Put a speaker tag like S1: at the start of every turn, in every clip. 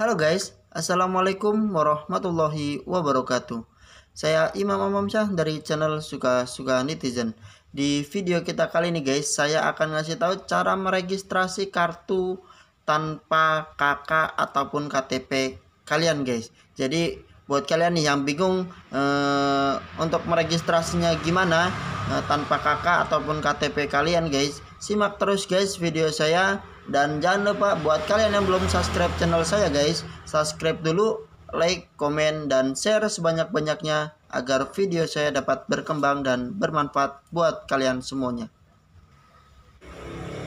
S1: Halo guys, Assalamualaikum warahmatullahi wabarakatuh Saya Imam Amam Syah dari channel Suka-Suka Netizen Di video kita kali ini guys, saya akan ngasih tahu cara meregistrasi kartu tanpa KK ataupun KTP kalian guys Jadi buat kalian nih yang bingung eh, untuk meregistrasinya gimana Eh, tanpa KK ataupun KTP kalian guys simak terus guys video saya dan jangan lupa buat kalian yang belum subscribe channel saya guys subscribe dulu like komen dan share sebanyak-banyaknya agar video saya dapat berkembang dan bermanfaat buat kalian semuanya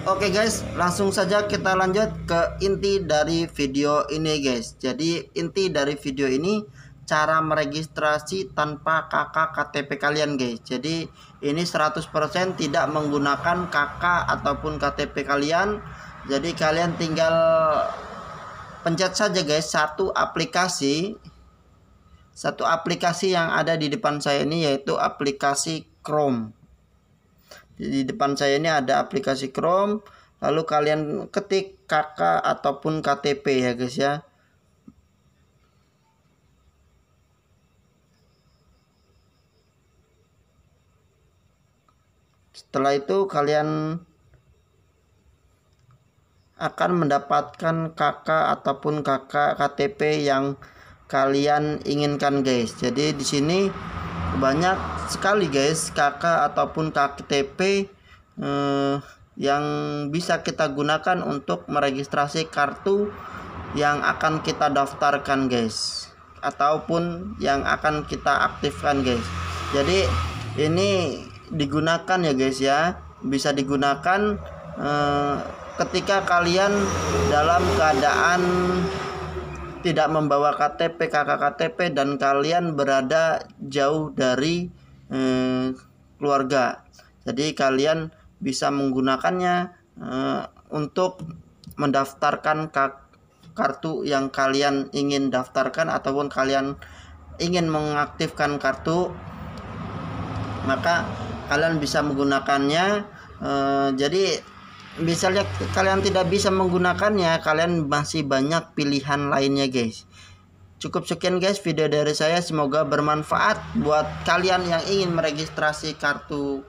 S1: Oke guys, langsung saja kita lanjut ke inti dari video ini guys. Jadi inti dari video ini cara meregistrasi tanpa KK KTP kalian guys jadi ini 100% tidak menggunakan KK ataupun KTP kalian jadi kalian tinggal pencet saja guys satu aplikasi satu aplikasi yang ada di depan saya ini yaitu aplikasi Chrome di depan saya ini ada aplikasi Chrome lalu kalian ketik KK ataupun KTP ya guys ya Setelah itu kalian akan mendapatkan KK ataupun KK KTP yang kalian inginkan guys. Jadi di sini banyak sekali guys KK ataupun KTP eh, yang bisa kita gunakan untuk meregistrasi kartu yang akan kita daftarkan guys ataupun yang akan kita aktifkan guys. Jadi ini digunakan ya guys ya bisa digunakan eh, ketika kalian dalam keadaan tidak membawa KTP KTP dan kalian berada jauh dari eh, keluarga jadi kalian bisa menggunakannya eh, untuk mendaftarkan kartu yang kalian ingin daftarkan ataupun kalian ingin mengaktifkan kartu maka kalian bisa menggunakannya uh, jadi misalnya kalian tidak bisa menggunakannya kalian masih banyak pilihan lainnya guys cukup sekian guys video dari saya semoga bermanfaat buat kalian yang ingin meregistrasi kartu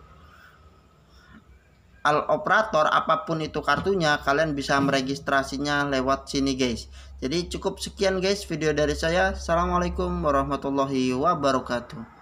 S1: al operator apapun itu kartunya kalian bisa meregistrasinya lewat sini guys jadi cukup sekian guys video dari saya assalamualaikum warahmatullahi wabarakatuh